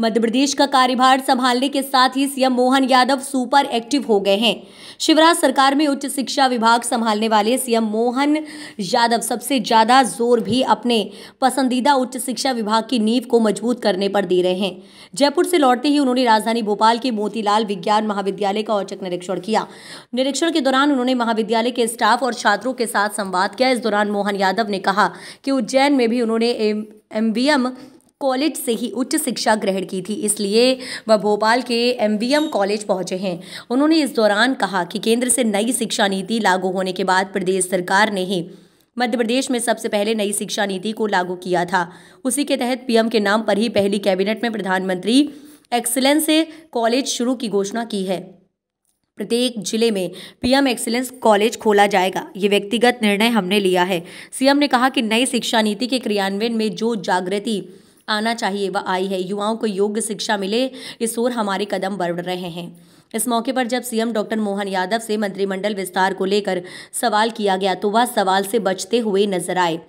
मध्य प्रदेश का कार्यभार संभालने के साथ ही CM Mohan Yadav super active हो गए हैं शिवराज सरकार में उच्च शिक्षा विभाग संभालने वाले सीएम मोहन यादव सबसे ज़्यादा जोर भी अपने पसंदीदा उच्च शिक्षा विभाग की नींव को मजबूत करने पर दे रहे हैं जयपुर से लौटते ही उन्होंने राजधानी भोपाल के मोतीलाल विज्ञान महाविद्यालय का औचक निरीक्षण किया निरीक्षण के दौरान उन्होंने महाविद्यालय के स्टाफ और छात्रों के साथ संवाद किया इस दौरान मोहन यादव ने कहा कि उज्जैन में भी उन्होंने एम कॉलेज से ही उच्च शिक्षा ग्रहण की थी इसलिए वह भोपाल के एमवीएम कॉलेज पहुंचे हैं उन्होंने इस दौरान कहा कि केंद्र से नई शिक्षा नीति लागू होने के बाद प्रदेश सरकार ने ही मध्य प्रदेश में सबसे पहले नई शिक्षा नीति को लागू किया था उसी के तहत पीएम के नाम पर ही पहली कैबिनेट में प्रधानमंत्री एक्सीलेंस कॉलेज शुरू की घोषणा की है प्रत्येक जिले में पीएम एक्सीलेंस कॉलेज खोला जाएगा ये व्यक्तिगत निर्णय हमने लिया है सीएम ने कहा कि नई शिक्षा नीति के क्रियान्वयन में जो जागृति आना चाहिए व आई है युवाओं को योग्य शिक्षा मिले इस ओर हमारे कदम बढ़ रहे हैं इस मौके पर जब सीएम डॉक्टर मोहन यादव से मंत्रिमंडल विस्तार को लेकर सवाल किया गया तो वह सवाल से बचते हुए नजर आए